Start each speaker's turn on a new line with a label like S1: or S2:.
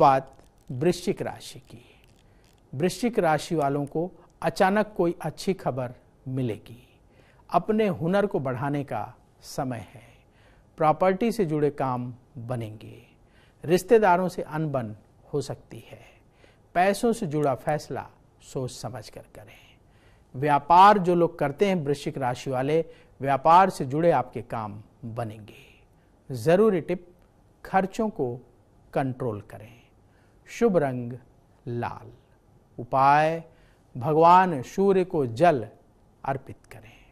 S1: बात वृश्चिक राशि की वृश्चिक राशि वालों को अचानक कोई अच्छी खबर मिलेगी अपने हुनर को बढ़ाने का समय है प्रॉपर्टी से जुड़े काम बनेंगे रिश्तेदारों से अनबन हो सकती है पैसों से जुड़ा फैसला सोच समझ कर करें व्यापार जो लोग करते हैं वृश्चिक राशि वाले व्यापार से जुड़े आपके काम बनेंगे ज़रूरी टिप खर्चों को कंट्रोल करें शुभ रंग लाल उपाय भगवान सूर्य को जल अर्पित करें